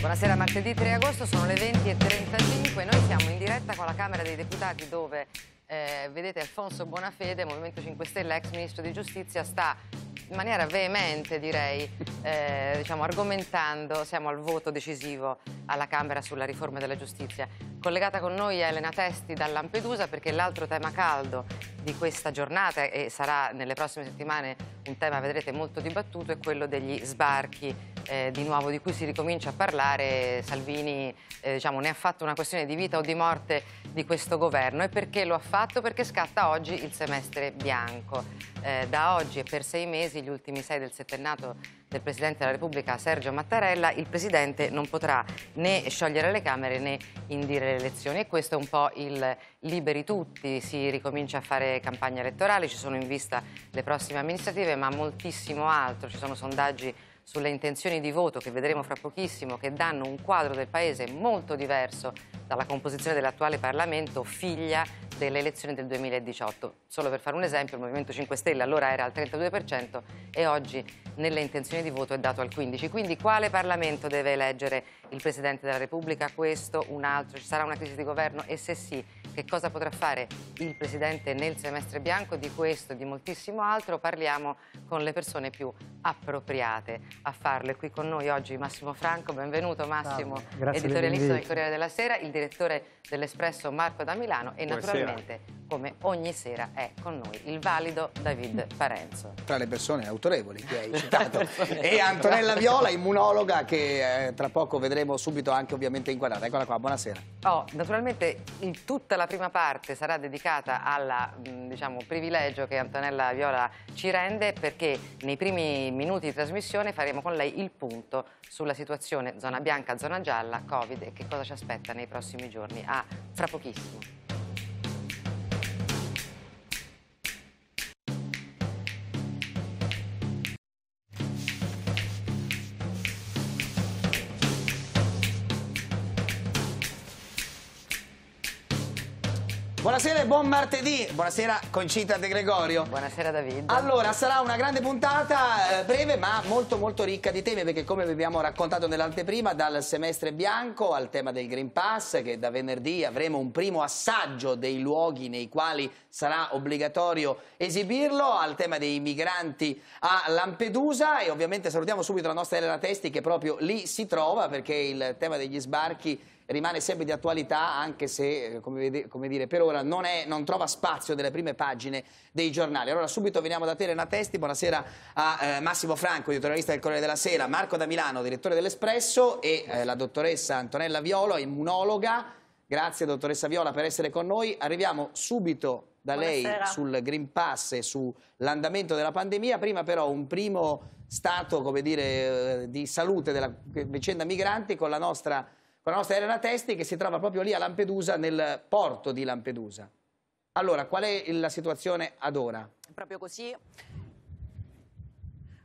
Buonasera, martedì 3 agosto, sono le 20.35, noi siamo in diretta con la Camera dei Deputati dove eh, vedete Alfonso Bonafede, Movimento 5 Stelle, ex Ministro di Giustizia, sta in maniera veemente direi, eh, diciamo, argomentando, siamo al voto decisivo alla Camera sulla riforma della giustizia. Collegata con noi è Elena Testi da Lampedusa perché l'altro tema caldo di questa giornata e sarà nelle prossime settimane un tema vedrete molto dibattuto è quello degli sbarchi eh, di nuovo di cui si ricomincia a parlare, Salvini eh, diciamo, ne ha fatto una questione di vita o di morte di questo governo e perché lo ha fatto? Perché scatta oggi il semestre bianco. Eh, da oggi e per sei mesi, gli ultimi sei del settennato del Presidente della Repubblica Sergio Mattarella, il Presidente non potrà né sciogliere le Camere né indire le elezioni e questo è un po' il liberi tutti, si ricomincia a fare campagna elettorale, ci sono in vista le prossime amministrative ma moltissimo altro, ci sono sondaggi sulle intenzioni di voto che vedremo fra pochissimo, che danno un quadro del Paese molto diverso dalla composizione dell'attuale Parlamento, figlia delle elezioni del 2018. Solo per fare un esempio, il Movimento 5 Stelle allora era al 32% e oggi nelle intenzioni di voto è dato al 15%. Quindi quale Parlamento deve eleggere il Presidente della Repubblica? Questo, un altro? Ci sarà una crisi di governo? E se sì, che cosa potrà fare il Presidente nel semestre bianco? Di questo e di moltissimo altro parliamo con le persone più appropriate a farlo. E qui con noi oggi Massimo Franco, benvenuto Massimo, editorialista del Corriere della Sera, il direttore dell'Espresso Marco da Milano e Buonasera. naturalmente come ogni sera è con noi il valido David mm. Parenzo. Tra le persone autorevoli che hai citato e Antonella Viola, immunologa che eh, tra poco vedremo subito anche ovviamente inquadrata. Eccola qua, buonasera. Oh, naturalmente in tutta la prima parte sarà dedicata al mm, diciamo, privilegio che Antonella Viola ci rende perché nei primi minuti di trasmissione faremo con lei il punto sulla situazione zona bianca, zona gialla, Covid e che cosa ci aspetta nei prossimi giorni. A ah, fra pochissimo. Buonasera e buon martedì. Buonasera Concita De Gregorio. Buonasera Davide. Allora, sarà una grande puntata, eh, breve ma molto molto ricca di temi perché come vi abbiamo raccontato nell'anteprima, dal semestre bianco al tema del Green Pass che da venerdì avremo un primo assaggio dei luoghi nei quali sarà obbligatorio esibirlo, al tema dei migranti a Lampedusa e ovviamente salutiamo subito la nostra Elena Testi che proprio lì si trova perché il tema degli sbarchi rimane sempre di attualità anche se, eh, come, come dire, per ora non, è, non, trova spazio nelle prime pagine dei giornali. Allora subito veniamo da te Elena Testi, buonasera a eh, Massimo Franco, editorialista del Corriere della Sera, Marco da Milano, direttore dell'Espresso e eh, la dottoressa Antonella Violo, immunologa. Grazie dottoressa Viola per essere con noi. Arriviamo subito da Buonasera. lei sul Green Pass e sull'andamento della pandemia. Prima però un primo stato come dire, eh, di salute della vicenda migranti con la nostra con la nostra Elena Testi che si trova proprio lì a Lampedusa, nel porto di Lampedusa. Allora, qual è la situazione ad ora? Proprio così.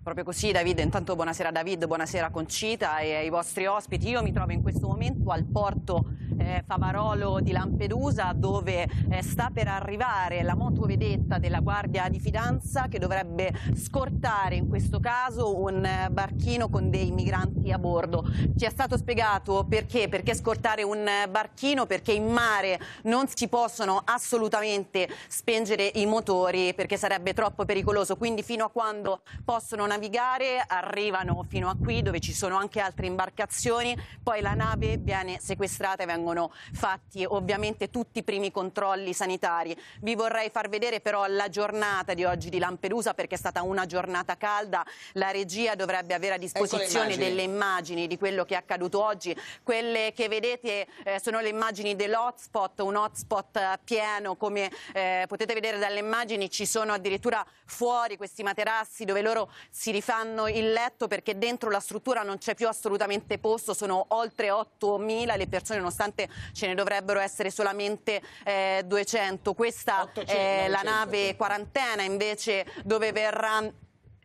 Proprio così Davide, intanto buonasera David, buonasera Concita e ai vostri ospiti. Io mi trovo in questo momento al porto eh, Favarolo di Lampedusa dove eh, sta per arrivare la motovedetta della Guardia di Fidanza che dovrebbe scortare in questo caso un eh, barchino con dei migranti a bordo. Ci è stato spiegato perché, perché scortare un eh, barchino, perché in mare non si possono assolutamente spengere i motori perché sarebbe troppo pericoloso, quindi fino a quando possono navigare arrivano fino a qui dove ci sono anche altre imbarcazioni, poi la nave viene sequestrata e vengono vengono fatti ovviamente tutti i primi controlli sanitari. Vi vorrei far vedere però la giornata di oggi di Lampedusa perché è stata una giornata calda. La regia dovrebbe avere a ecco disposizione ecco immagini. delle immagini di quello che è accaduto oggi. Quelle che vedete eh, sono le immagini dell'hotspot, un hotspot eh, pieno come eh, potete vedere dalle immagini ci sono addirittura fuori questi materassi dove loro si rifanno il letto perché dentro la struttura non c'è più assolutamente posto, sono oltre 8.000 le persone nonostante nonostante ce ne dovrebbero essere solamente eh, 200. Questa 800, è 900. la nave quarantena invece dove verrà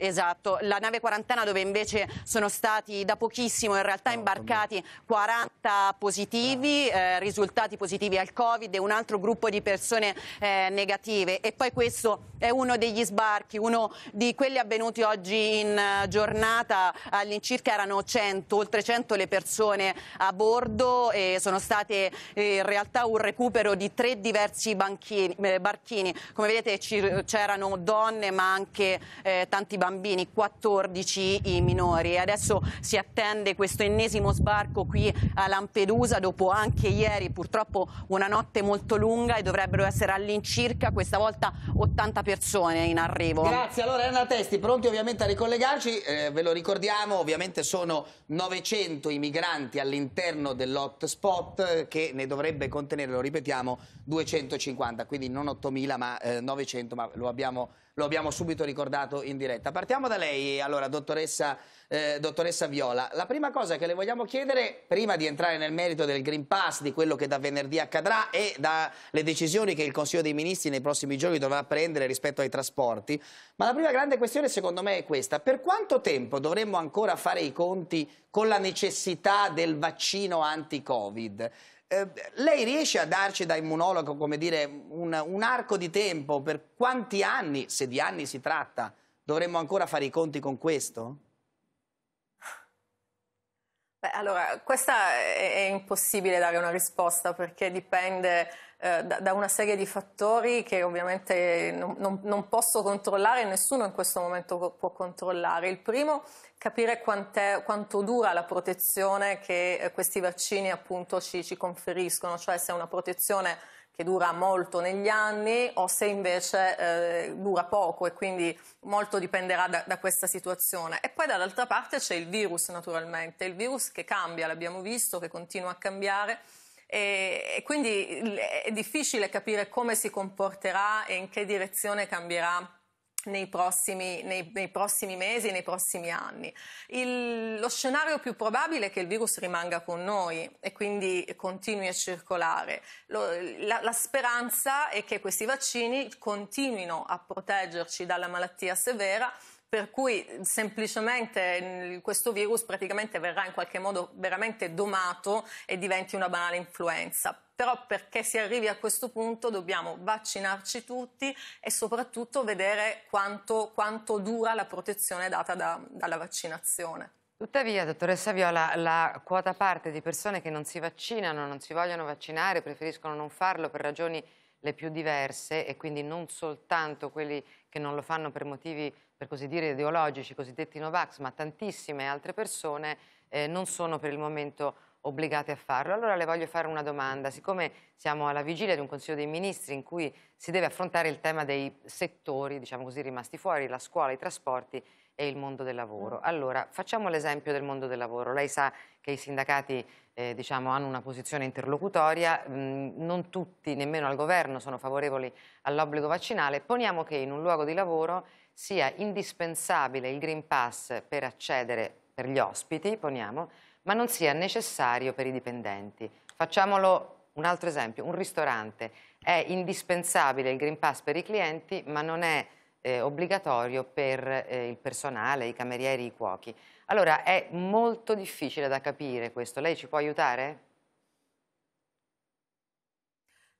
Esatto, la nave quarantena dove invece sono stati da pochissimo in realtà ah, imbarcati 40 positivi, ah. eh, risultati positivi al Covid e un altro gruppo di persone eh, negative e poi questo è uno degli sbarchi, uno di quelli avvenuti oggi in eh, giornata, all'incirca erano 100, oltre 100 le persone a bordo e sono state eh, in realtà un recupero di tre diversi banchini, eh, barchini, come vedete c'erano donne ma anche eh, tanti bambini bambini, 14 i minori. Adesso si attende questo ennesimo sbarco qui a Lampedusa dopo anche ieri purtroppo una notte molto lunga e dovrebbero essere all'incirca questa volta 80 persone in arrivo. Grazie, allora Elena Testi, pronti ovviamente a ricollegarci, eh, ve lo ricordiamo, ovviamente sono 900 i migranti all'interno dell'hotspot eh, che ne dovrebbe contenere, lo ripetiamo, 250, quindi non 8.000 ma eh, 900, ma lo abbiamo lo abbiamo subito ricordato in diretta. Partiamo da lei, allora, dottoressa, eh, dottoressa, Viola. La prima cosa che le vogliamo chiedere, prima di entrare nel merito del Green Pass, di quello che da venerdì accadrà e dalle decisioni che il Consiglio dei Ministri nei prossimi giorni dovrà prendere rispetto ai trasporti, ma la prima grande questione secondo me è questa. Per quanto tempo dovremmo ancora fare i conti con la necessità del vaccino anti-Covid? Eh, lei riesce a darci da immunologo, come dire, un, un arco di tempo per quanti anni, se di anni si tratta, dovremmo ancora fare i conti con questo? Beh, allora, questa è, è, impossibile dare una risposta perché dipende eh, da, da, una serie di fattori che ovviamente non, non, non posso controllare e nessuno in questo momento può controllare. Il primo è capire quanto dura la protezione che eh, questi vaccini appunto ci, ci conferiscono, cioè se è una protezione che dura molto negli anni o se invece eh, dura poco e quindi molto dipenderà da, da questa situazione. E poi dall'altra parte c'è il virus naturalmente, il virus che cambia, l'abbiamo visto, che continua a cambiare e, e quindi è difficile capire come si comporterà e in che direzione cambierà nei prossimi, nei, nei prossimi mesi, nei prossimi anni. Il, lo scenario più probabile è che il virus rimanga con noi e quindi continui a circolare. Lo, la, la speranza è che questi vaccini continuino a proteggerci dalla malattia severa per cui semplicemente questo virus praticamente verrà in qualche modo veramente domato e diventi una banale influenza. Però perché si arrivi a questo punto dobbiamo vaccinarci tutti e soprattutto vedere quanto, quanto dura la protezione data da, dalla vaccinazione. Tuttavia, dottoressa Viola, la quota parte di persone che non si vaccinano, non si vogliono vaccinare, preferiscono non farlo per ragioni le più diverse e quindi non soltanto quelli che non lo fanno per motivi per così dire, ideologici, cosiddetti Novax, ma tantissime altre persone eh, non sono per il momento obbligate a farlo. Allora le voglio fare una domanda, siccome siamo alla vigilia di un Consiglio dei Ministri in cui si deve affrontare il tema dei settori, diciamo così, rimasti fuori, la scuola, i trasporti e il mondo del lavoro. Mm. Allora, facciamo l'esempio del mondo del lavoro. Lei sa che i sindacati eh, diciamo, hanno una posizione interlocutoria, non tutti, nemmeno al governo, sono favorevoli all'obbligo vaccinale, poniamo che in un luogo di lavoro sia indispensabile il Green Pass per accedere per gli ospiti, poniamo, ma non sia necessario per i dipendenti. Facciamolo un altro esempio, un ristorante. È indispensabile il Green Pass per i clienti, ma non è eh, obbligatorio per eh, il personale, i camerieri, i cuochi. Allora, è molto difficile da capire questo, lei ci può aiutare?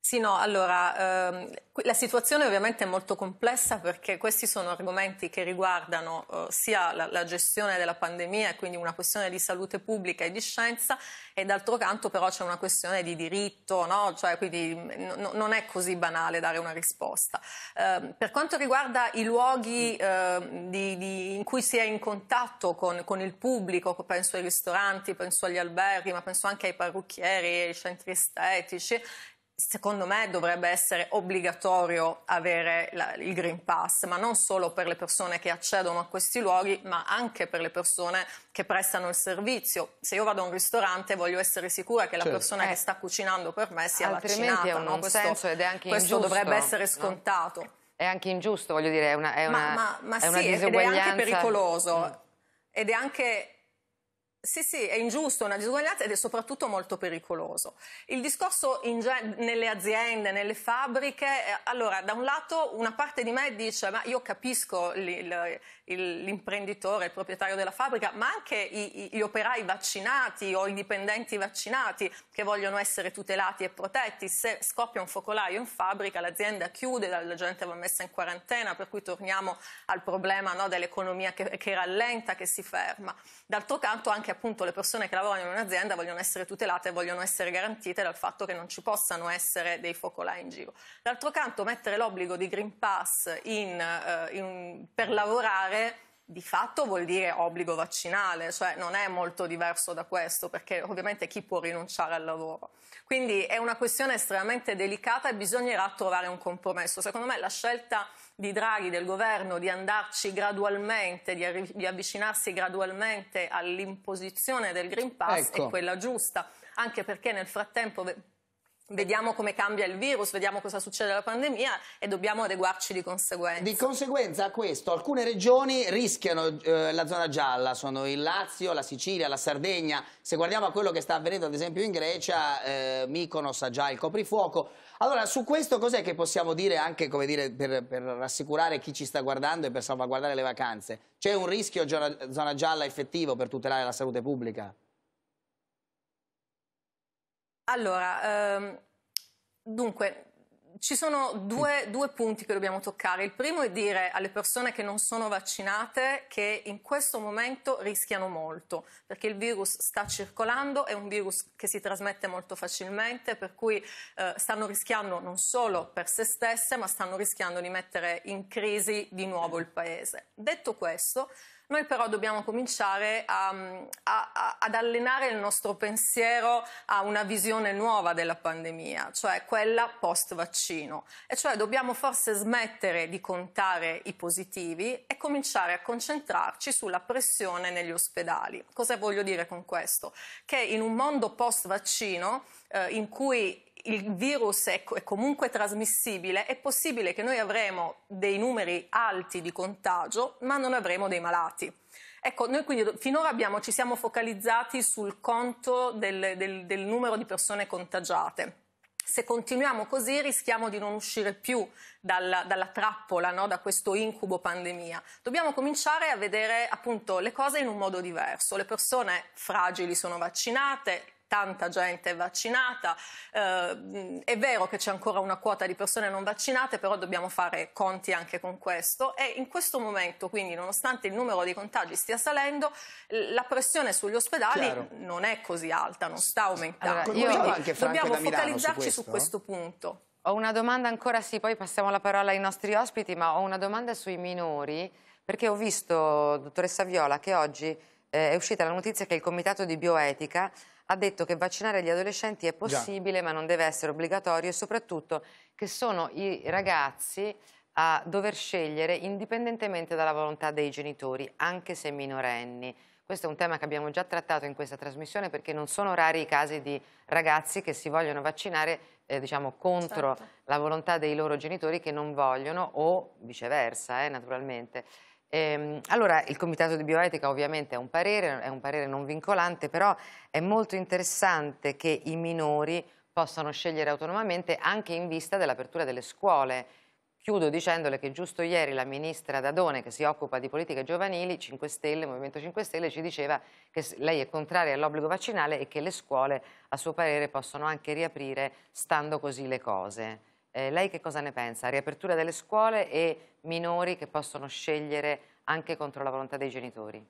Sì, no, allora ehm, la situazione ovviamente è molto complessa perché questi sono argomenti che riguardano eh, sia la, la, gestione della pandemia, quindi una questione di salute pubblica e di scienza, e d'altro canto però c'è una questione di diritto, no? cioè, quindi mm, no, non è così banale dare una risposta. Eh, per quanto riguarda i luoghi eh, di, di, in cui si è in contatto con, con il pubblico, penso ai ristoranti, penso agli alberghi, ma penso anche ai parrucchieri, ai centri estetici, secondo me dovrebbe essere obbligatorio avere la, il Green Pass, ma non solo per le persone che accedono a questi luoghi, ma anche per le persone che prestano il servizio. Se io vado a un ristorante voglio essere sicura che la certo. persona eh. che sta cucinando per me sia Altrimenti vaccinata. È un no? questo, senso ed è anche questo ingiusto, dovrebbe essere scontato. No? È anche ingiusto, voglio dire, è una, è ma, una, ma, ma è sì, una disuguaglianza. ed è anche pericoloso. Mm. Ed è anche sì, sì, è ingiusto, una disuguaglianza ed è soprattutto molto pericoloso. Il discorso ge- nelle aziende, nelle fabbriche, eh, allora da un lato una parte di me dice ma io capisco l- il, il, l'imprenditore, il proprietario della fabbrica, ma anche i- gli operai vaccinati o i dipendenti vaccinati che vogliono essere tutelati e protetti. Se scoppia un focolaio in fabbrica l'azienda chiude, la gente va messa in quarantena, per cui torniamo al problema no, dell'economia che-, che rallenta, che si ferma. D'altro canto anche anche appunto le persone che lavorano in un'azienda vogliono essere tutelate, vogliono essere garantite dal fatto che non ci possano essere dei focolai in giro. D'altro canto mettere l'obbligo di Green Pass in, eh, in, per lavorare di fatto vuol dire obbligo vaccinale, cioè non è molto diverso da questo, perché ovviamente chi può rinunciare al lavoro. Quindi è una questione estremamente delicata e bisognerà trovare un compromesso. Secondo me la scelta di Draghi, del governo, di andarci gradualmente, di, arri- di avvicinarsi gradualmente all'imposizione del Green Pass ecco. è quella giusta, anche perché nel frattempo Vediamo come cambia il virus, vediamo cosa succede alla pandemia e dobbiamo adeguarci di conseguenza. Di conseguenza a questo, alcune regioni rischiano eh, la zona gialla, sono il Lazio, la Sicilia, la Sardegna. Se guardiamo a quello che sta avvenendo ad esempio in Grecia, eh, Mykonos ha già il coprifuoco. Allora, su questo cos'è che possiamo dire anche dire, per, per, rassicurare chi ci sta guardando e per salvaguardare le vacanze? C'è un rischio zona gialla effettivo per tutelare la salute pubblica? Allora, ehm, dunque, ci sono due, mm. due, punti che dobbiamo toccare. Il primo è dire alle persone che non sono vaccinate che in questo momento rischiano molto, perché il virus sta circolando, è un virus che si trasmette molto facilmente, per cui eh, stanno rischiando non solo per se stesse, ma stanno rischiando di mettere in crisi di nuovo il Paese. Detto questo, noi però dobbiamo cominciare a, mm, a, a, ad allenare il nostro pensiero a una visione nuova della pandemia, cioè quella post vaccino. E cioè dobbiamo forse smettere di contare i positivi e cominciare a concentrarci sulla pressione negli ospedali. Cosa voglio dire con questo? Che in un mondo post vaccino eh, in cui il virus è, è comunque trasmissibile, è possibile che noi avremo dei numeri alti di contagio, ma non avremo dei malati. Ecco, noi quindi finora abbiamo, ci siamo focalizzati sul conto del, del, del numero di persone contagiate se continuiamo così rischiamo di non uscire più dalla, dalla trappola, no? da questo incubo pandemia. Dobbiamo cominciare a vedere appunto le cose in un modo diverso. Le persone fragili sono vaccinate, tanta gente vaccinata. Eh, è vero che c'è ancora una quota di persone non vaccinate, però dobbiamo fare conti anche con questo. E in questo momento, quindi, nonostante il numero di contagi stia salendo, la pressione sugli ospedali Chiaro. non è così alta, non sta aumentando. Allora, io, dobbiamo focalizzarci su questo, su questo punto. Ho una domanda ancora, sì, poi passiamo la parola ai nostri ospiti, ma ho una domanda sui minori, perché ho visto, dottoressa Viola, che oggi eh, è uscita la notizia che il Comitato di Bioetica ha detto che vaccinare gli adolescenti è possibile Già. ma non deve essere obbligatorio e soprattutto che sono i ragazzi a dover scegliere indipendentemente dalla volontà dei genitori, anche se minorenni. Questo è un tema che abbiamo già trattato in questa trasmissione perché non sono rari i casi di ragazzi che si vogliono vaccinare eh, diciamo, contro certo. la volontà dei loro genitori che non vogliono o viceversa, eh, naturalmente. Ehm, allora, il Comitato di Bioetica ovviamente è un parere, è un parere non vincolante, però è molto interessante che i minori possano scegliere autonomamente anche in vista dell'apertura delle scuole. Chiudo dicendole che giusto ieri la ministra Dadone, che si occupa di politiche giovanili, 5 Stelle, Movimento 5 Stelle, ci diceva che lei è contraria all'obbligo vaccinale e che le scuole, a suo parere, possono anche riaprire stando così le cose. Eh, lei che cosa ne pensa? Riapertura delle scuole e minori che possono scegliere anche contro la volontà dei genitori?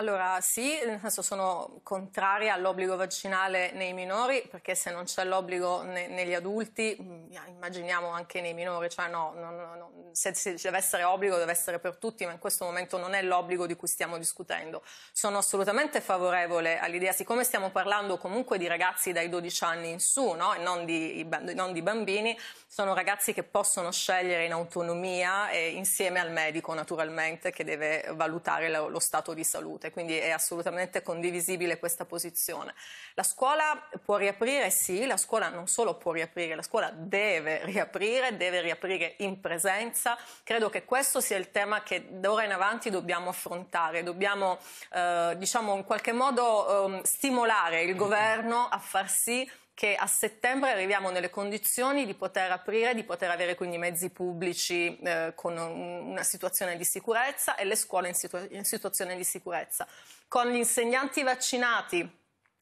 Allora sì, nel senso sono contraria all'obbligo vaccinale nei minori perché se non c'è l'obbligo ne, negli adulti, mm, ah, immaginiamo anche nei minori, cioè no, no, no se, se, deve essere obbligo deve essere per tutti, ma in questo momento non è l'obbligo di cui stiamo discutendo. Sono assolutamente favorevole all'idea, siccome stiamo parlando comunque di ragazzi dai 12 anni in su no? e non di, non di bambini, sono ragazzi che possono scegliere in autonomia e insieme al medico naturalmente che deve valutare lo, lo stato di salute sempre, quindi è assolutamente condivisibile questa posizione. La scuola può riaprire? Sì, la scuola non solo può riaprire, la scuola deve riaprire, deve riaprire in presenza. Credo che questo sia il tema che d'ora in avanti dobbiamo affrontare, dobbiamo eh, diciamo in qualche modo eh, stimolare il governo a far sì che a settembre arriviamo nelle condizioni di poter aprire, di poter avere quindi mezzi pubblici eh, con una situazione di sicurezza e le scuole in, situ- in situazione di sicurezza. Con gli insegnanti vaccinati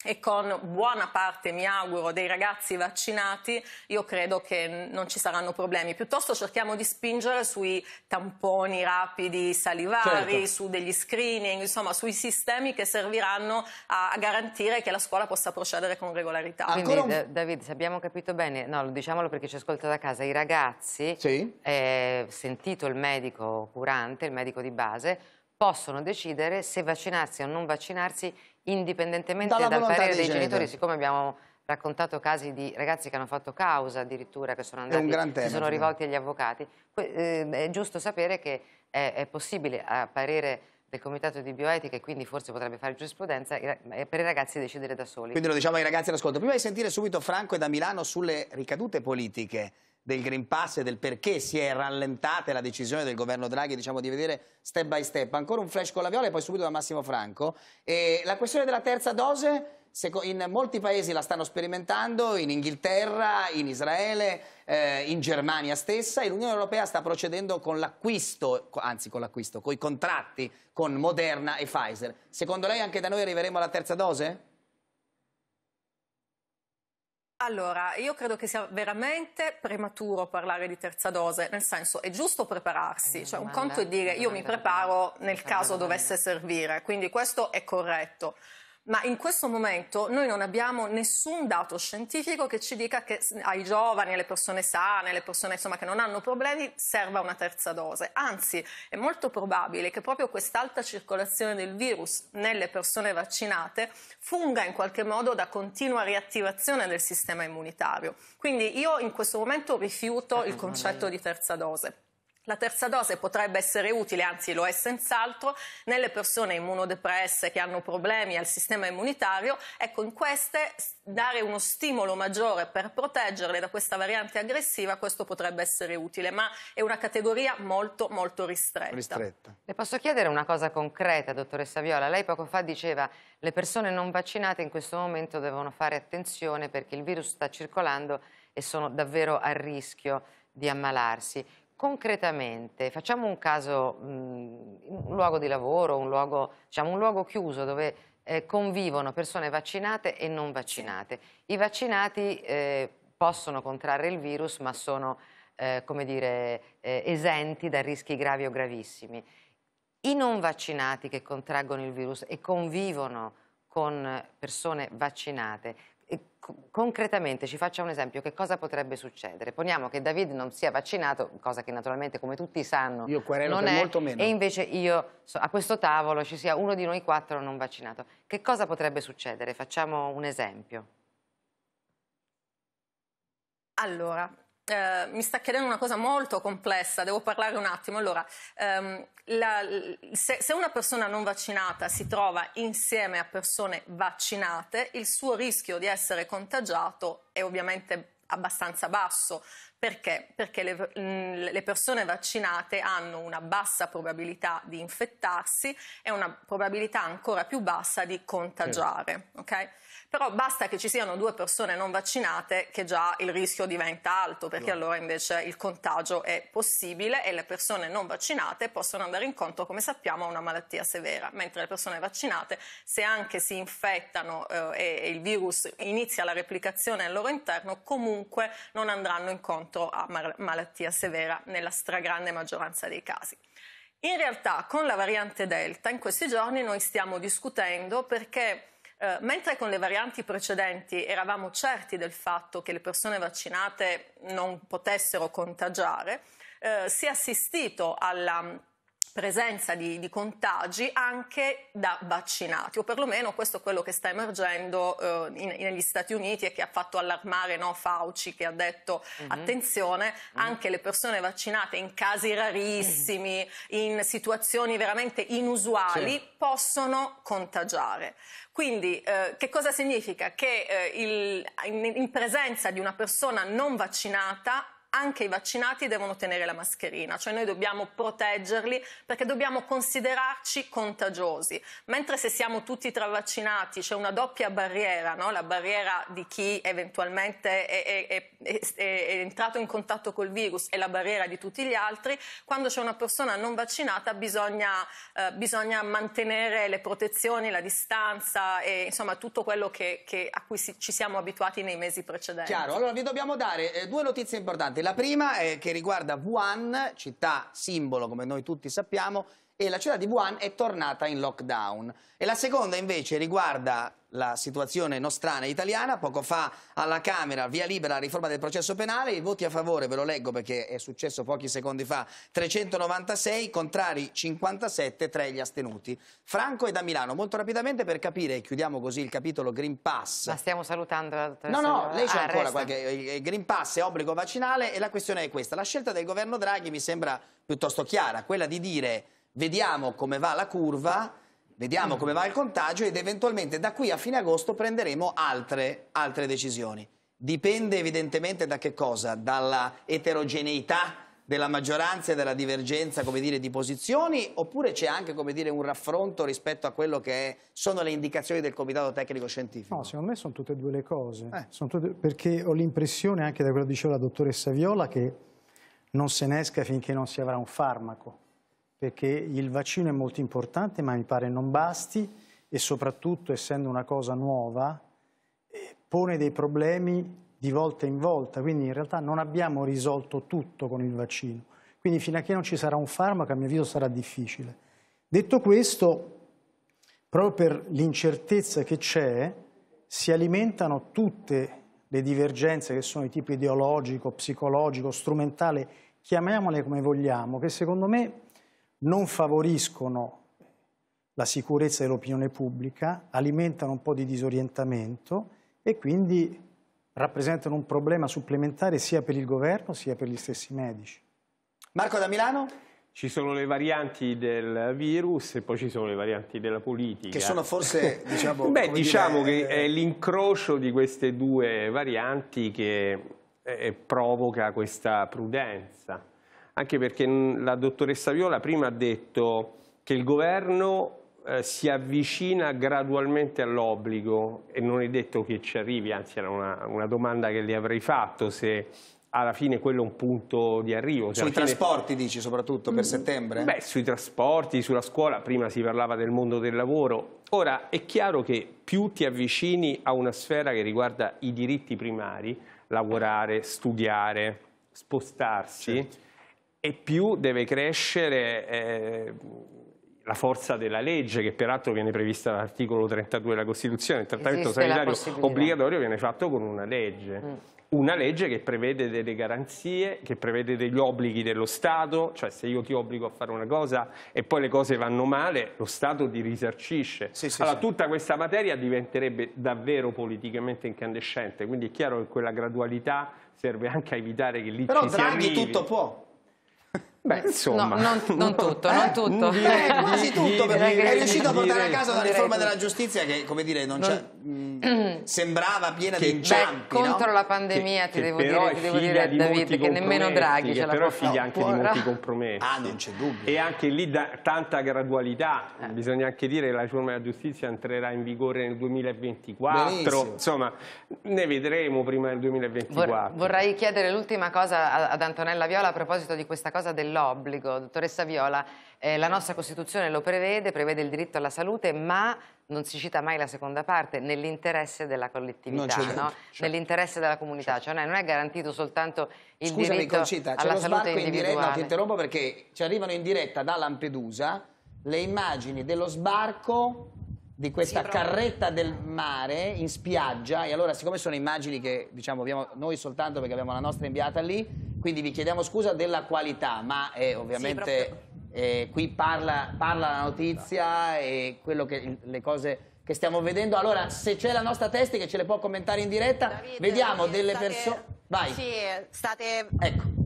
e con buona parte, mi auguro, dei ragazzi vaccinati, io credo che non ci saranno problemi. Piuttosto cerchiamo di spingere sui tamponi rapidi salivari, certo. su degli screening, insomma, sui sistemi che serviranno a, a garantire che la scuola possa procedere con regolarità. Quindi, un... David, se abbiamo capito bene, no, diciamolo perché ci ascolta da casa, i ragazzi, sì. eh, sentito il medico curante, il medico di base, possono decidere se vaccinarsi o non vaccinarsi indipendentemente dal parere dei, genitori, genere. siccome abbiamo raccontato casi di ragazzi che hanno fatto causa addirittura, che sono andati, tema, si sono rivolti agli avvocati, eh, è giusto sapere che è, è possibile a parere del comitato di bioetica e quindi forse potrebbe fare giurisprudenza eh, per i ragazzi decidere da soli. Quindi lo diciamo ai ragazzi all'ascolto. Prima di sentire subito Franco e da Milano sulle ricadute politiche del Green Pass e del perché si è rallentata la decisione del governo Draghi diciamo, di vedere step by step. Ancora un flash con la viola e poi subito da Massimo Franco. E la questione della terza dose in molti paesi la stanno sperimentando, in Inghilterra, in Israele, eh, in Germania stessa e l'Unione Europea sta procedendo con l'acquisto, anzi con l'acquisto, con i contratti con Moderna e Pfizer. Secondo lei anche da noi arriveremo alla terza dose? Allora, io credo che sia veramente prematuro parlare di terza dose, nel senso è giusto prepararsi, cioè un conto è dire io mi preparo nel caso dovesse servire, quindi questo è corretto ma in questo momento noi non abbiamo nessun dato scientifico che ci dica che ai giovani, alle persone sane, alle persone insomma, che non hanno problemi, serva una terza dose. Anzi, è molto probabile che proprio quest'alta circolazione del virus nelle persone vaccinate funga in qualche modo da continua riattivazione del sistema immunitario. Quindi io in questo momento rifiuto il concetto di terza dose. La terza dose potrebbe essere utile, anzi lo è senz'altro, nelle persone immunodepresse che hanno problemi al sistema immunitario. Ecco, in queste dare uno stimolo maggiore per proteggerle da questa variante aggressiva, questo potrebbe essere utile, ma è una categoria molto, molto ristretta. ristretta. Le posso chiedere una cosa concreta, dottoressa Viola? Lei poco fa diceva che le persone non vaccinate in questo momento devono fare attenzione perché il virus sta circolando e sono davvero a rischio di ammalarsi concretamente, facciamo un caso, mh, mm, un luogo di lavoro, un luogo, diciamo, un luogo chiuso dove eh, convivono persone vaccinate e non vaccinate. I vaccinati eh, possono contrarre il virus ma sono eh, come dire, eh, esenti da rischi gravi o gravissimi. I non vaccinati che contraggono il virus e convivono con persone vaccinate, concretamente ci faccia un esempio, che cosa potrebbe succedere? Poniamo che David non sia vaccinato, cosa che naturalmente come tutti sanno io non è, molto meno. e invece io a questo tavolo ci sia uno di noi quattro non vaccinato. Che cosa potrebbe succedere? Facciamo un esempio. Allora, eh, mi sta chiedendo una cosa molto complessa, devo parlare un attimo. Allora, ehm, la, se, se, una persona non vaccinata si trova insieme a persone vaccinate, il suo rischio di essere contagiato è ovviamente abbastanza basso. Perché? Perché le, le persone vaccinate hanno una bassa probabilità di infettarsi e una probabilità ancora più bassa di contagiare. Certo. Okay? però basta che ci siano due persone non vaccinate che già il rischio diventa alto, perché no. allora invece il contagio è possibile e le persone non vaccinate possono andare incontro, come sappiamo, a una malattia severa, mentre le persone vaccinate, se anche si infettano eh, e il virus inizia la replicazione al loro interno, comunque non andranno incontro a malattia severa nella stragrande maggioranza dei casi. In realtà con la variante Delta in questi giorni noi stiamo discutendo perché eh, mentre con le varianti precedenti eravamo certi del fatto che le persone vaccinate non potessero contagiare, eh, si è assistito alla presenza di, di, contagi anche da vaccinati, o perlomeno questo è quello che sta emergendo eh, in, negli Stati Uniti e che ha fatto allarmare no, Fauci che ha detto mm-hmm. attenzione, mm-hmm. anche le persone vaccinate in casi rarissimi, mm-hmm. in situazioni veramente inusuali, sì. possono contagiare. Quindi eh, che cosa significa? Che eh, il, in, in presenza di una persona non vaccinata anche i vaccinati devono tenere la mascherina, cioè noi dobbiamo proteggerli perché dobbiamo considerarci contagiosi, mentre se siamo tutti tra vaccinati c'è una doppia barriera, no? la barriera di chi eventualmente è, è, è, è, entrato in contatto col virus e la barriera di tutti gli altri, quando c'è una persona non vaccinata bisogna, eh, bisogna mantenere le protezioni, la distanza e insomma tutto quello che, che a cui si, ci siamo abituati nei mesi precedenti. Chiaro, allora vi dobbiamo dare eh, due notizie importanti importante. La prima è eh, che riguarda Wuhan, città simbolo come noi tutti sappiamo, e la città di Wuhan è tornata in lockdown. E la seconda invece riguarda la situazione nostrana italiana. Poco fa alla Camera, via libera la riforma del processo penale, i voti a favore, ve lo leggo perché è successo pochi secondi fa, 396, contrari 57, tra gli astenuti. Franco e da Milano, molto rapidamente per capire, e chiudiamo così il capitolo Green Pass. Ma stiamo salutando la dottoressa. No, no, lei c'è ah, ancora resta. qualche... Green Pass è obbligo vaccinale e la questione è questa. La scelta del governo Draghi mi sembra piuttosto chiara, quella di dire vediamo come va la curva vediamo mm. come va il contagio ed eventualmente da qui a fine agosto prenderemo altre, altre decisioni. Dipende evidentemente da che cosa? Dalla eterogeneità della maggioranza e della divergenza dire, di posizioni oppure c'è anche dire, un raffronto rispetto a quello che è, sono le indicazioni del Comitato Tecnico Scientifico? No, secondo me sono tutte e due le cose, eh. tutte, perché ho l'impressione anche da quello che diceva la dottoressa Viola che non se ne esca finché non si avrà un farmaco perché il vaccino è molto importante ma mi pare non basti e soprattutto essendo una cosa nuova eh, pone dei problemi di volta in volta, quindi in realtà non abbiamo risolto tutto con il vaccino. Quindi fino a che non ci sarà un farmaco, a mio avviso, sarà difficile. Detto questo, proprio per l'incertezza che c'è, si alimentano tutte le divergenze che sono di tipo ideologico, psicologico, strumentale, chiamiamole come vogliamo, che secondo me non favoriscono la sicurezza dell'opinione pubblica, alimentano un po' di disorientamento e quindi rappresentano un problema supplementare sia per il governo sia per gli stessi medici. Marco da Milano? Ci sono le varianti del virus e poi ci sono le varianti della politica. Che sono forse, diciamo... Beh, diciamo dire... che eh, è l'incrocio di queste due varianti che eh, provoca questa prudenza anche perché la dottoressa Viola prima ha detto che il governo eh, si avvicina gradualmente all'obbligo e non è detto che ci arrivi, anzi era una, una domanda che le avrei fatto se alla fine quello è un punto di arrivo. Sui fine... trasporti dici soprattutto per mm. settembre? Beh, sui trasporti, sulla scuola, prima si parlava del mondo del lavoro. Ora è chiaro che più ti avvicini a una sfera che riguarda i diritti primari, lavorare, studiare, spostarsi, certo e più deve crescere eh, la forza della legge che peraltro viene prevista dall'articolo 32 della Costituzione, il trattamento Esiste sanitario obbligatorio viene fatto con una legge. Mm. Una legge che prevede delle garanzie, che prevede degli obblighi dello Stato, cioè se io ti obbligo a fare una cosa e poi le cose vanno male, lo Stato ti risarcisce. Sì, sì, allora sì. tutta questa materia diventerebbe davvero politicamente incandescente, quindi è chiaro che quella gradualità serve anche a evitare che lì Però ci si arrivi. tutto può. Beh, insomma. No, non, non, tutto, non eh, tutto. Eh, eh, quasi tutto, perché è riuscito a portare a casa una riforma della giustizia che, come dire, non non... Mm, mm. sembrava piena che, di inciampi, beh, contro la pandemia, che, ti che devo dire, ti devo dire a Davide, che nemmeno Draghi ce la però può fare. anche no, di molti compromessi. Ah, non c'è dubbio. E anche lì da, tanta gradualità, eh. bisogna anche dire che la riforma della giustizia entrerà in vigore nel 2024, Benissimo. insomma, ne vedremo prima del 2024. Vor, vorrei chiedere l'ultima cosa ad Antonella Viola a proposito di questa cosa dell'oro l'obbligo, dottoressa Viola, eh, la nostra Costituzione lo prevede, prevede il diritto alla salute, ma non si cita mai la seconda parte, nell'interesse della collettività, no? Certo. nell'interesse della comunità, certo. cioè non è garantito soltanto il Scusami, diritto Concita, alla salute individuale. In diretta, no, ti interrompo perché ci arrivano in diretta da Lampedusa le immagini dello sbarco di questa sì, carretta del mare in spiaggia e allora siccome sono immagini che diciamo abbiamo noi soltanto perché abbiamo la nostra inviata lì quindi vi chiediamo scusa della qualità, ma eh, ovviamente sì, eh, qui parla, parla, la notizia e che, le cose che stiamo vedendo. Allora, se c'è la nostra testa che ce le può commentare in diretta, Davide, vediamo delle persone... Vai. Sì, state... Ecco.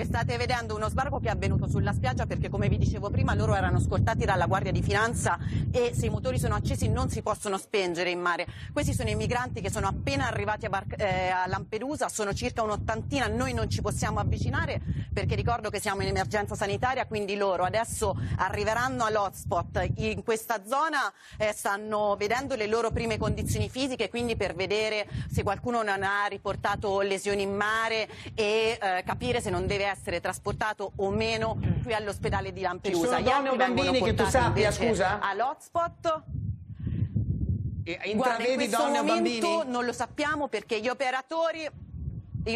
E state vedendo uno sbarco che è avvenuto sulla spiaggia perché, come vi dicevo prima, loro erano scortati dalla Guardia di Finanza e se i motori sono accesi non si possono spengere in mare. Questi sono i migranti che sono appena arrivati a, eh, a Lampedusa, sono circa un'ottantina, noi non ci possiamo avvicinare perché ricordo che siamo in emergenza sanitaria, quindi loro adesso arriveranno all'hotspot. In questa zona eh, stanno vedendo le loro prime condizioni fisiche, quindi per vedere se qualcuno non ha riportato lesioni in mare e eh, capire se non deve essere trasportato o meno mm. qui all'ospedale di Lampedusa. Ci sono donne o bambini che tu sappia, scusa? All'hotspot. E, Guarda, in questo momento bambini? non lo sappiamo perché gli operatori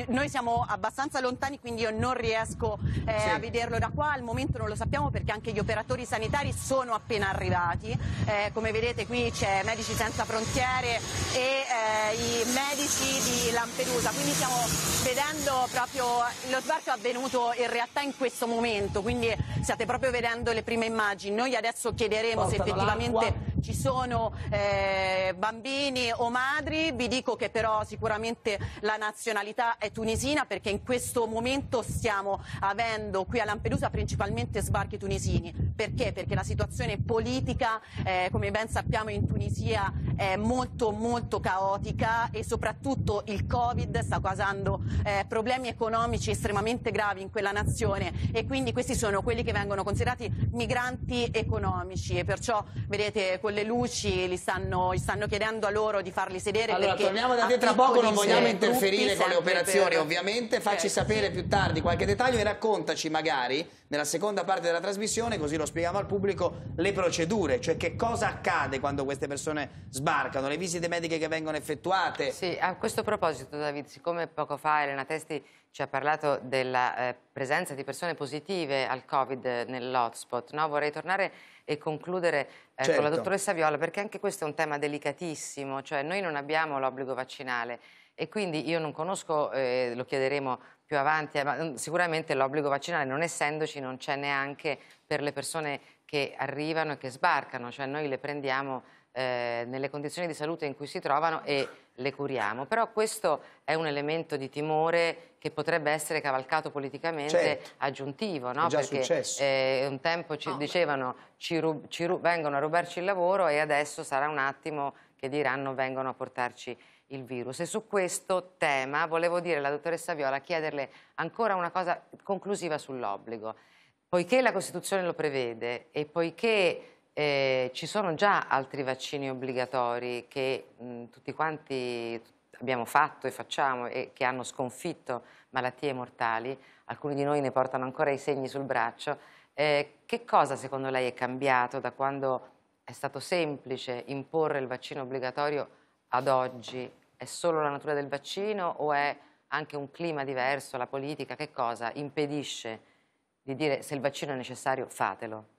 noi siamo abbastanza lontani quindi io non riesco eh, sì. a vederlo da qua, al momento non lo sappiamo perché anche gli operatori sanitari sono appena arrivati, eh, come vedete qui c'è Medici Senza Frontiere e eh, i medici di Lampedusa, quindi stiamo vedendo proprio, lo sbarco è avvenuto in realtà in questo momento, quindi state proprio vedendo le prime immagini, noi adesso chiederemo Portano se effettivamente... L'acqua ci sono eh, bambini o madri, vi dico che però sicuramente la nazionalità è tunisina perché in questo momento stiamo avendo qui a Lampedusa principalmente sbarchi tunisini. Perché? Perché la situazione politica, eh, come ben sappiamo in Tunisia, è molto molto caotica e soprattutto il Covid sta causando eh, problemi economici estremamente gravi in quella nazione e quindi questi sono quelli che vengono considerati migranti economici e perciò vedete con le luci li stanno, li stanno chiedendo a loro di farli sedere allora, torniamo da te tra poco non vogliamo interferire con le operazioni spiegazioni ovviamente, facci okay. Certo, sapere più tardi qualche dettaglio e raccontaci magari nella seconda parte della trasmissione, così lo spieghiamo al pubblico, le procedure, cioè che cosa accade quando queste persone sbarcano, le visite mediche che vengono effettuate. Sì, a questo proposito David, siccome poco fa Elena Testi ci ha parlato della eh, presenza di persone positive al Covid nell'hotspot. No? Vorrei tornare e concludere eh, certo. con la certo. dottoressa Viola perché anche questo è un tema delicatissimo, cioè noi non abbiamo l'obbligo vaccinale e quindi io non conosco, eh, lo chiederemo più avanti, eh, ma mm, sicuramente l'obbligo vaccinale non essendoci non c'è neanche per le persone che arrivano e che sbarcano, cioè noi le prendiamo eh, nelle condizioni di salute in cui si trovano e le curiamo. Però questo è un elemento di timore che potrebbe essere cavalcato politicamente certo. aggiuntivo, no? Perché eh, un tempo ci no, dicevano ci ci vengono a rubarci il lavoro e adesso sarà un attimo che diranno vengono a portarci il virus. E su questo tema volevo dire alla dottoressa Viola, chiederle ancora una cosa conclusiva sull'obbligo. Poiché la Costituzione lo prevede e poiché eh, ci sono già altri vaccini obbligatori che mh, tutti quanti abbiamo fatto e facciamo e che hanno sconfitto malattie mortali, alcuni di noi ne portano ancora i segni sul braccio, eh, che cosa secondo lei è cambiato da quando è stato semplice imporre il vaccino obbligatorio ad oggi è solo la natura del vaccino o è anche un clima diverso, la politica, che cosa impedisce di dire se il vaccino è necessario fatelo?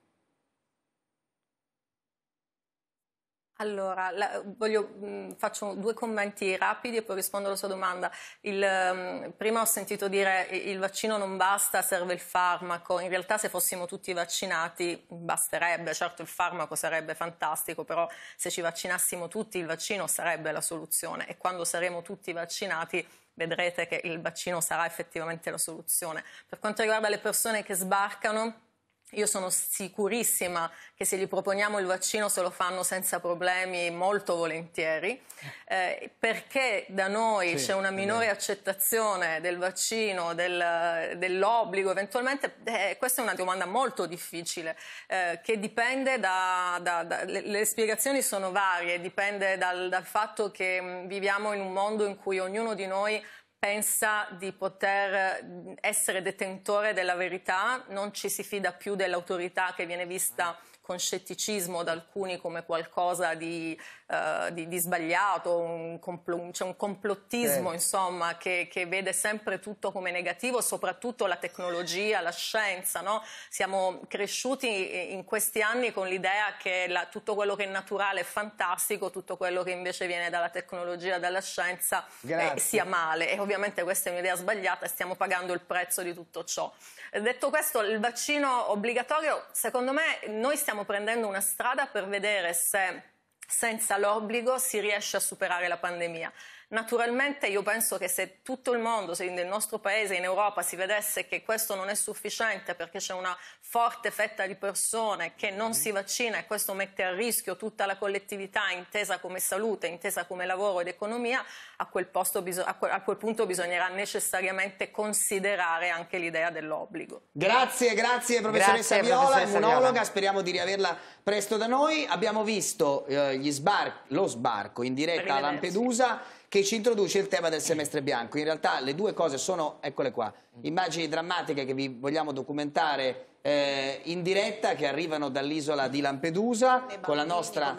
Allora, la, voglio, mh, mm, faccio due commenti rapidi e poi rispondo alla sua domanda. Il, mh, mm, prima ho sentito dire che il vaccino non basta, serve il farmaco. In realtà se fossimo tutti vaccinati basterebbe, certo il farmaco sarebbe fantastico, però se ci vaccinassimo tutti il vaccino sarebbe la soluzione e quando saremo tutti vaccinati vedrete che il vaccino sarà effettivamente la soluzione. Per quanto riguarda le persone che sbarcano, io sono sicurissima che se gli proponiamo il vaccino se lo fanno senza problemi, molto volentieri, eh, perché da noi sì, c'è una minore accettazione del vaccino, del, dell'obbligo eventualmente, eh, questa è una domanda molto difficile, eh, che dipende da, da, da le, le, spiegazioni sono varie, dipende dal, dal fatto che viviamo in un mondo in cui ognuno di noi pensa di poter mm, essere detentore della verità, non ci si fida più dell'autorità che viene vista con scetticismo da alcuni come qualcosa di, uh, di, di sbagliato, un compl- cioè un complottismo sì. insomma, che, che, vede sempre tutto come negativo, soprattutto la tecnologia, la scienza. No? Siamo cresciuti in questi anni con l'idea che la, tutto quello che è naturale è fantastico, tutto quello che invece viene dalla tecnologia, dalla scienza eh, sia male. E ovviamente questa è un'idea sbagliata e stiamo pagando il prezzo di tutto ciò. Detto questo, il vaccino obbligatorio, secondo me, noi stiamo stiamo prendendo una strada per vedere se senza l'obbligo si riesce a superare la pandemia. Naturalmente io penso che se tutto il mondo, se nel nostro paese, in Europa, si vedesse che questo non è sufficiente perché c'è una forte fetta di persone che non mhm. si vaccina e questo mette a rischio tutta la collettività intesa come salute, intesa come lavoro ed economia, a quel, bisog- a quel, punto bisognerà necessariamente considerare anche l'idea dell'obbligo. Grazie, grazie professoressa grazie, Viola, immunologa, speriamo di riaverla presto da noi. Abbiamo visto eh, sbar- lo sbarco in diretta a Lampedusa che ci introduce il tema del semestre bianco. In realtà le due cose sono, eccole qua, immagini drammatiche che vi vogliamo documentare eh, in diretta, che arrivano dall'isola di Lampedusa, con la nostra...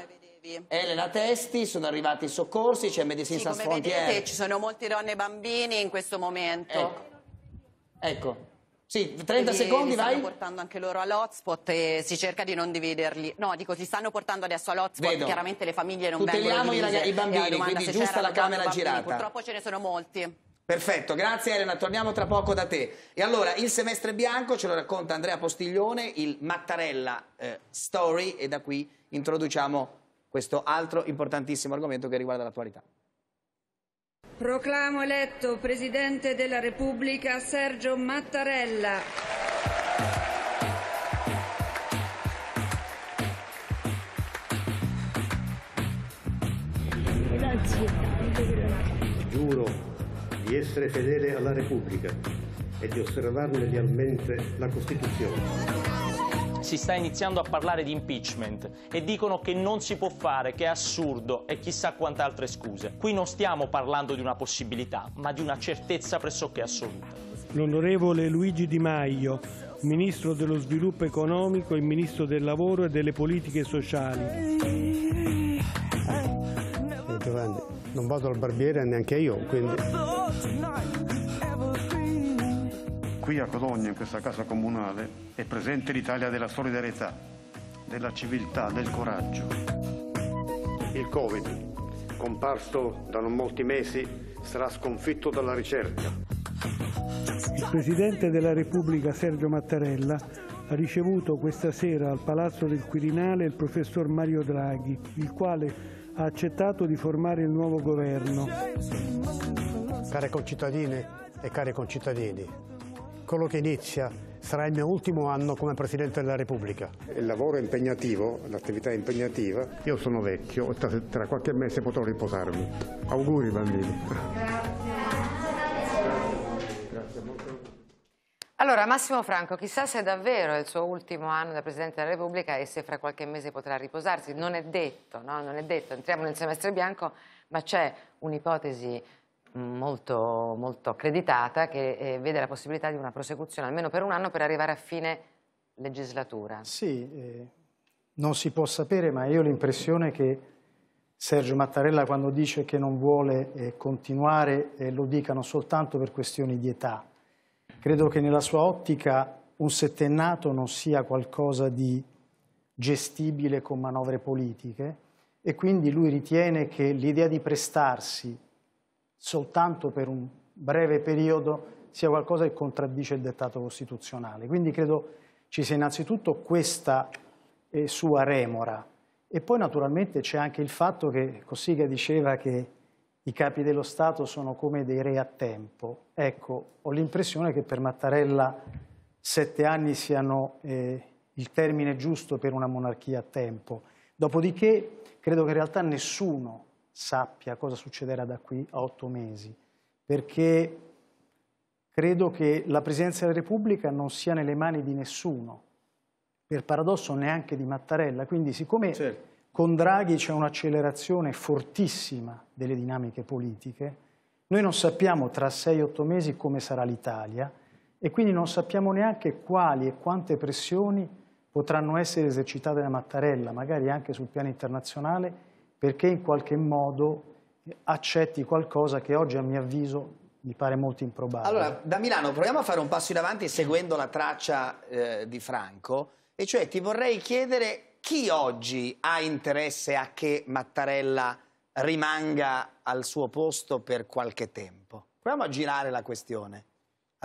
Elena Testi, sono arrivati i soccorsi, c'è Medicine sì, Sans Frontiere. Vedete, ci sono molti donne e bambini in questo momento. Ecco. ecco. Sì, 30 li, secondi, li stanno vai. stanno portando anche loro all'hotspot e si cerca di non dividerli. No, dico, si stanno portando adesso all'hotspot, Vedo. chiaramente le famiglie non Tuteliamo vengono divise. Tuteliamo i bambini, quindi se giusta la camera bambini, girata. Purtroppo ce ne sono molti. Perfetto, grazie Elena, torniamo tra poco da te. E allora, il semestre bianco ce lo racconta Andrea Postiglione, il Mattarella eh, Story, e da qui introduciamo questo altro importantissimo argomento che riguarda l'attualità. Proclamo eletto Presidente della Repubblica Sergio Mattarella. Giuro di essere fedele alla Repubblica e di osservarne lealmente la Costituzione si sta iniziando a parlare di impeachment e dicono che non si può fare, che è assurdo e chissà quante altre scuse. Qui non stiamo parlando di una possibilità, ma di una certezza pressoché assoluta. L'onorevole Luigi Di Maio, Ministro dello Sviluppo Economico e Ministro del Lavoro e delle Politiche Sociali. Non vado al barbiere neanche io, quindi qui a Codogno, in questa casa comunale, è presente l'Italia della solidarietà, della civiltà, del coraggio. Il Covid, comparso da non molti mesi, sarà sconfitto dalla ricerca. Il Presidente della Repubblica Sergio Mattarella ha ricevuto questa sera al Palazzo del Quirinale il professor Mario Draghi, il quale ha accettato di formare il nuovo governo. Care concittadine e cari concittadini, quello che inizia sarà il mio ultimo anno come Presidente della Repubblica. Il lavoro è impegnativo, l'attività è impegnativa. Io sono vecchio, tra qualche mese potrò riposarmi. Auguri bambini. Grazie. Allora, Massimo Franco, chissà se è davvero il suo ultimo anno da Presidente della Repubblica e se fra qualche mese potrà riposarsi. Non è detto, no? Non è detto. Entriamo nel semestre bianco, ma c'è un'ipotesi molto, molto accreditata che eh, vede la possibilità di una prosecuzione almeno per un anno per arrivare a fine legislatura. Sì, eh, non si può sapere ma io ho l'impressione che Sergio Mattarella quando dice che non vuole eh, continuare eh, lo dicano soltanto per questioni di età. Credo che nella sua ottica un settennato non sia qualcosa di gestibile con manovre politiche e quindi lui ritiene che l'idea di prestarsi soltanto per un breve periodo sia qualcosa che contraddice il dettato costituzionale. Quindi credo ci sia innanzitutto questa eh, sua remora e poi naturalmente c'è anche il fatto che Cossiga diceva che i capi dello Stato sono come dei re a tempo. Ecco, ho l'impressione che per Mattarella sette anni siano eh, il termine giusto per una monarchia a tempo. Dopodiché credo che in realtà nessuno sappia cosa succederà da qui a otto mesi, perché credo che la Presidenza della Repubblica non sia nelle mani di nessuno, per paradosso neanche di Mattarella, quindi siccome certo. con Draghi c'è un'accelerazione fortissima delle dinamiche politiche, noi non sappiamo tra 6-8 mesi come sarà l'Italia e quindi non sappiamo neanche quali e quante pressioni potranno essere esercitate da Mattarella, magari anche sul piano internazionale, perché in qualche modo eh, accetti qualcosa che oggi a mio avviso mi pare molto improbabile. Allora, da Milano proviamo a fare un passo in avanti seguendo la traccia eh, di Franco, e cioè ti vorrei chiedere chi oggi ha interesse a che Mattarella rimanga al suo posto per qualche tempo. Proviamo a girare la questione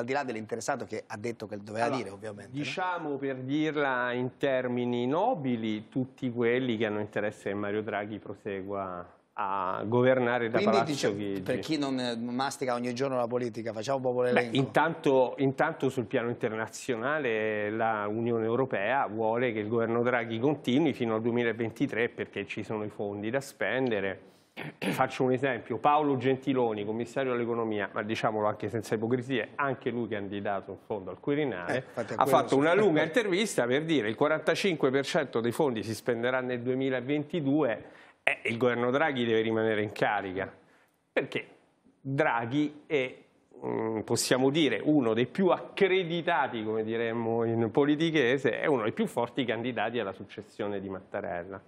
al di là dell'interessato che ha detto che doveva allora, dire ovviamente. Diciamo no? per dirla in termini nobili, tutti quelli che hanno interesse che Mario Draghi prosegua a governare da Quindi, Palazzo dice, Per chi non eh, mastica ogni giorno la politica, facciamo un po' l'elenco. Intanto, intanto sul piano internazionale l'Unione Europea vuole che il governo Draghi continui fino al 2023 perché ci sono i fondi da spendere faccio un esempio, Paolo Gentiloni, commissario all'economia, ma diciamolo anche senza ipocrisie, anche lui candidato in fondo al Quirinale, eh, ha fatto una lunga eh. intervista per dire che il 45% dei fondi si spenderà nel 2022 e eh, il governo Draghi deve rimanere in carica, perché Draghi è, mm, possiamo dire, uno dei più accreditati, come diremmo in politichese, è uno dei più forti candidati alla successione di Mattarella.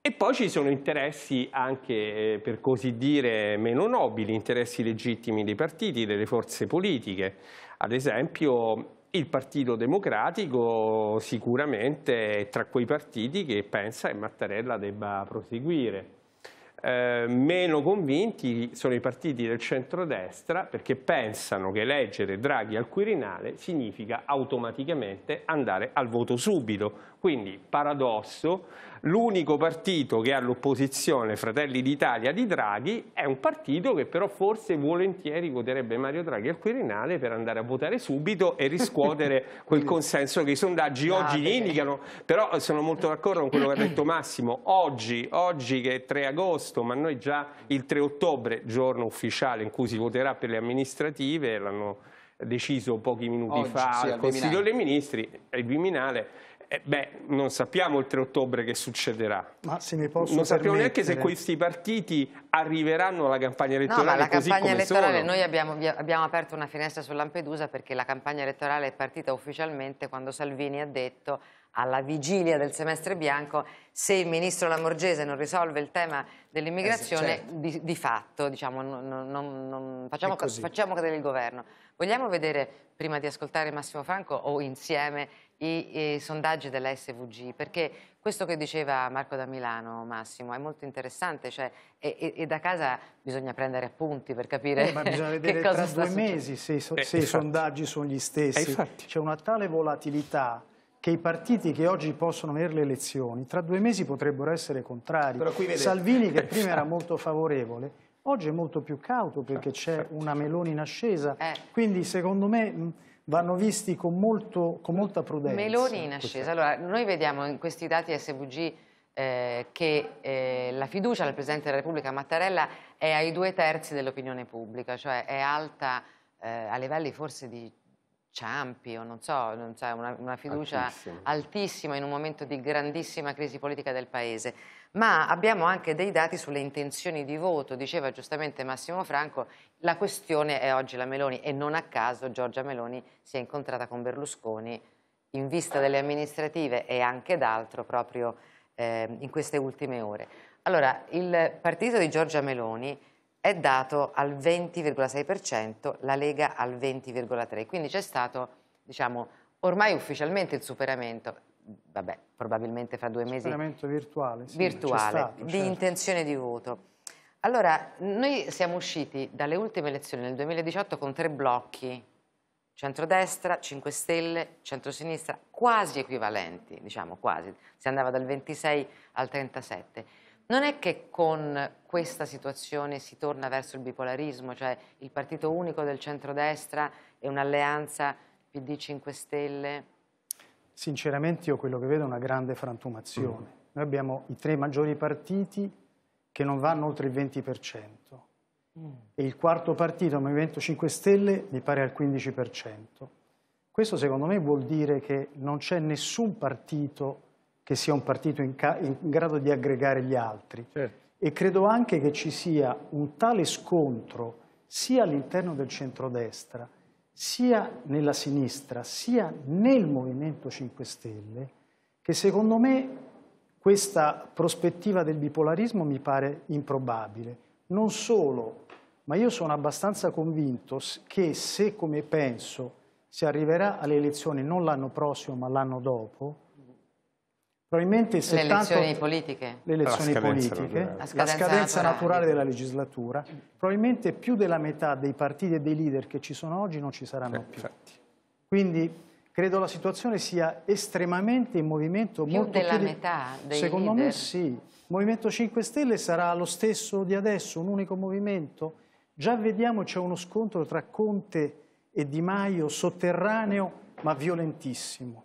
E poi ci sono interessi anche, eh, per così dire, meno nobili, interessi legittimi dei partiti, delle forze politiche. Ad esempio il Partito Democratico sicuramente è tra quei partiti che pensa che Mattarella debba proseguire. Eh, meno convinti sono i partiti del centrodestra perché pensano che eleggere Draghi al Quirinale significa automaticamente andare al voto subito, quindi, paradosso, l'unico partito che ha l'opposizione, Fratelli d'Italia, di Draghi, è un partito che però forse volentieri voterebbe Mario Draghi al Quirinale per andare a votare subito e riscuotere quel consenso che i sondaggi oggi gli indicano. Però eh, sono molto d'accordo con quello che ha detto Massimo. Oggi, oggi che è 3 agosto, ma noi già il 3 ottobre, giorno ufficiale in cui si voterà per le amministrative, l'hanno deciso pochi minuti oggi, fa sì, al Consiglio dei Ministri, il Viminale, eh, beh, non sappiamo il 3 ottobre che succederà. Ma se mi posso Non sappiamo permettere. neanche se questi partiti arriveranno alla campagna elettorale no, la campagna elettorale, sono. Noi abbiamo, abbiamo, aperto una finestra su Lampedusa perché la campagna elettorale è partita ufficialmente quando Salvini ha detto alla vigilia del semestre bianco se il ministro Lamorgese non risolve il tema dell'immigrazione eh certo. di, di, fatto diciamo, non, non, non, facciamo, facciamo cadere il governo vogliamo vedere prima di ascoltare Massimo Franco o insieme i, i sondaggi della SVG, perché questo che diceva Marco da Milano, Massimo, è molto interessante cioè, e, e, da casa bisogna prendere appunti per capire eh, ma bisogna vedere che cosa tra sta due mesi se, eh, se eh, i infatti. sondaggi sono gli stessi. Eh, C'è una tale volatilità che i partiti che oggi possono avere le elezioni tra due mesi potrebbero essere contrari. Salvini, che prima era molto favorevole, oggi è molto più cauto perché esatto. c'è una Meloni in ascesa. Eh. Quindi, secondo me vanno visti con, molto, con molta prudenza. Meloni in ascesa. Allora, noi vediamo in questi dati SVG eh, che eh, la fiducia del Presidente della Repubblica Mattarella è ai due terzi dell'opinione pubblica, cioè è alta eh, a livelli forse di Ciampi o non so, non so una, una, fiducia altissima. altissima in un momento di grandissima crisi politica del Paese. Ma abbiamo anche dei dati sulle intenzioni di voto, diceva giustamente Massimo Franco, la questione è oggi la Meloni e non a caso Giorgia Meloni si è incontrata con Berlusconi in vista delle amministrative e anche d'altro proprio eh, in queste ultime ore. Allora, il partito di Giorgia Meloni è dato al 20,6%, la Lega al 20,3%, quindi c'è stato diciamo, ormai ufficialmente il superamento, vabbè, probabilmente fra due mesi, superamento virtuale, sì, virtuale stato, di certo. intenzione di voto. Allora, noi siamo usciti dalle ultime elezioni nel 2018 con tre blocchi, centrodestra, 5 Stelle, centrosinistra, quasi equivalenti, diciamo quasi, si andava dal 26 al 37%. Non è che con questa situazione si torna verso il bipolarismo, cioè il partito unico del centrodestra e un'alleanza PD 5 Stelle? Sinceramente io quello che vedo è una grande frantumazione. Mm. Noi abbiamo i tre maggiori partiti che non vanno oltre il 20%. Mm. E il quarto partito, il Movimento 5 Stelle, mi pare al 15%. Questo secondo me vuol dire che non c'è nessun partito che sia un partito in, in grado di aggregare gli altri. Certo. E credo anche che ci sia un tale scontro sia all'interno del centrodestra, sia nella sinistra, sia nel Movimento 5 Stelle, che secondo me questa prospettiva del bipolarismo mi pare improbabile. Non solo, ma io sono abbastanza convinto che se, come penso, si arriverà alle elezioni non l'anno prossimo ma l'anno dopo, Probabilmente il 70... Le elezioni politiche. Le elezioni la politiche, la scadenza, la scadenza naturale, naturale della legislatura. Probabilmente più della metà dei partiti e dei leader che ci sono oggi non ci saranno sì, eh, più. Infatti. Quindi credo la situazione sia estremamente in movimento. Più della più metà dei Secondo leader? Secondo me sì. Il Movimento 5 Stelle sarà lo stesso di adesso, un unico movimento? Già vediamo c'è uno scontro tra Conte e Di Maio sotterraneo ma violentissimo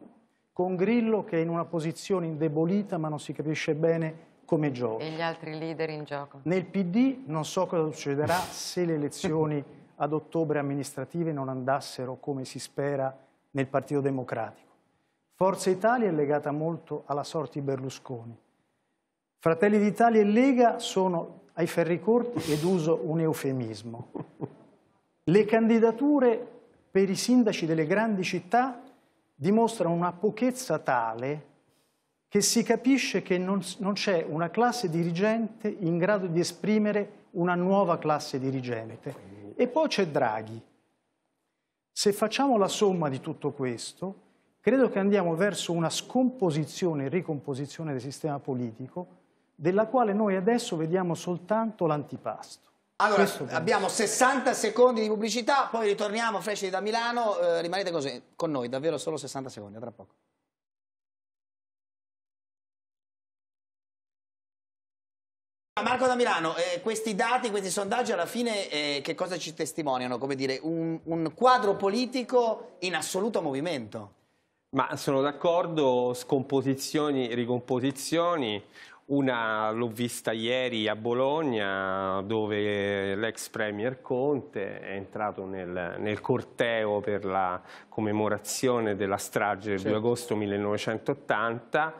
con Grillo che è in una posizione indebolita ma non si capisce bene come gioca. E gli altri leader in gioco? Nel PD non so cosa succederà se le elezioni ad ottobre amministrative non andassero come si spera nel Partito Democratico. Forza Italia è legata molto alla sorte di Berlusconi. Fratelli d'Italia e Lega sono ai ferri corti ed uso un eufemismo. Le candidature per i sindaci delle grandi città dimostra una pochezza tale che si capisce che non, non c'è una classe dirigente in grado di esprimere una nuova classe dirigente. E poi c'è Draghi. Se facciamo la somma di tutto questo, credo che andiamo verso una scomposizione e ricomposizione del sistema politico, della quale noi adesso vediamo soltanto l'antipasto. Allora, abbiamo 60 secondi di pubblicità, poi ritorniamo fresci da Milano, eh, rimanete così, con noi, davvero solo 60 secondi, a tra poco. Marco da Milano, eh, questi dati, questi sondaggi alla fine eh, che cosa ci testimoniano? Come dire, un, un quadro politico in assoluto movimento. Ma sono d'accordo, scomposizioni, ricomposizioni, una l'ho vista ieri a Bologna dove l'ex Premier Conte è entrato nel, nel corteo per la commemorazione della strage del certo. 2 agosto 1980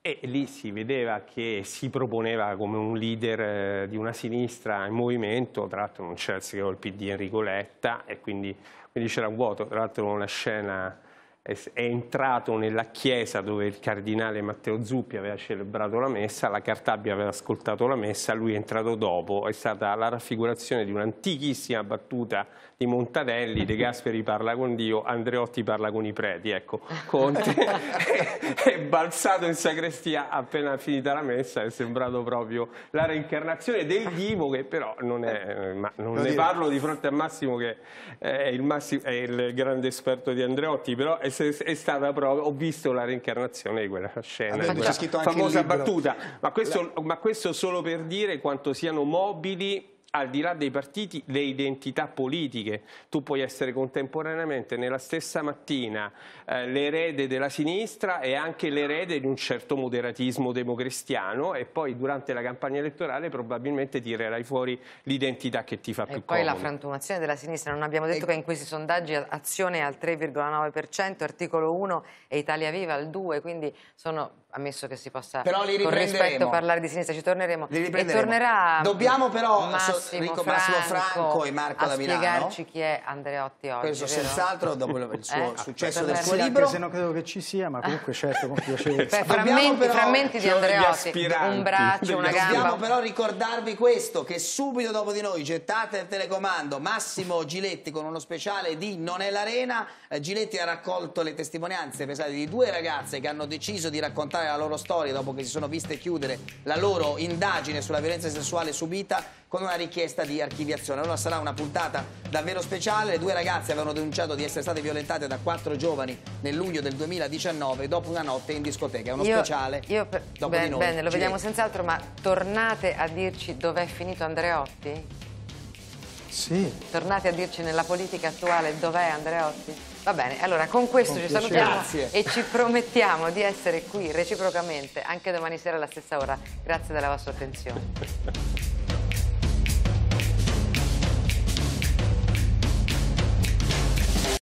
e lì si vedeva che si proponeva come un leader eh, di una sinistra in movimento, tra l'altro non c'era il segretario del PD Enrico Letta e quindi, quindi c'era un vuoto, tra l'altro una scena è entrato nella chiesa dove il cardinale Matteo Zuppi aveva celebrato la messa, la Cartabia aveva ascoltato la messa, lui è entrato dopo, è stata la raffigurazione di un'antichissima battuta di Montanelli, De Gasperi parla con Dio, Andreotti parla con i preti, ecco, Conte è balzato in sagrestia appena finita la messa, è sembrato proprio la reincarnazione del divo che però non è, ma non, ne parlo di fronte a Massimo che è il, massimo, è il grande esperto di Andreotti, però è è, è, stata proprio, ho visto la reincarnazione di quella scena, Vabbè, quella famosa battuta, ma questo, ma questo solo per dire quanto siano mobili al di là dei partiti, le identità politiche. Tu puoi essere contemporaneamente nella stessa mattina eh, l'erede della sinistra e anche l'erede di un certo moderatismo democristiano e poi durante la campagna elettorale probabilmente tirerai fuori l'identità che ti fa e più comodo. E poi la frantumazione della sinistra. Non abbiamo detto e... che in questi sondaggi Azione è al 3,9%, Articolo 1 e Italia Viva al 2%, quindi sono ammesso che si possa però li con rispetto parlare di sinistra, ci torneremo. E tornerà mm, Dobbiamo però Massimo, Rico, Franco, Massimo Franco e Marco da Milano. spiegarci chi è Andreotti oggi. Questo senz'altro dopo il suo eh? successo del suo libro. Se non credo che ci sia, ma ah. comunque certo con piacere. Beh, frammenti, però, frammenti di Andreotti, un braccio, una gamba. Dobbiamo però ricordarvi questo, che subito dopo di noi gettate il telecomando Massimo Giletti con uno speciale di Non è l'arena. Eh, Giletti ha raccolto le testimonianze pesate di due ragazze che hanno deciso di raccontare raccontare la loro storia dopo che si sono viste chiudere la loro indagine sulla violenza sessuale subita con una richiesta di archiviazione. Allora sarà una puntata davvero speciale. Le due ragazze avevano denunciato di essere state violentate da quattro giovani nel luglio del 2019 dopo una notte in discoteca. È uno io, speciale. Io per... dopo ben, di noi. Bene, lo vediamo senz'altro, ma tornate a dirci dov'è finito Andreotti? Sì. Tornate a dirci nella politica attuale dov'è Andreotti? Va bene, allora con questo con ci piacere. salutiamo Grazie. e ci promettiamo di essere qui reciprocamente anche domani sera alla stessa ora. Grazie della vostra attenzione.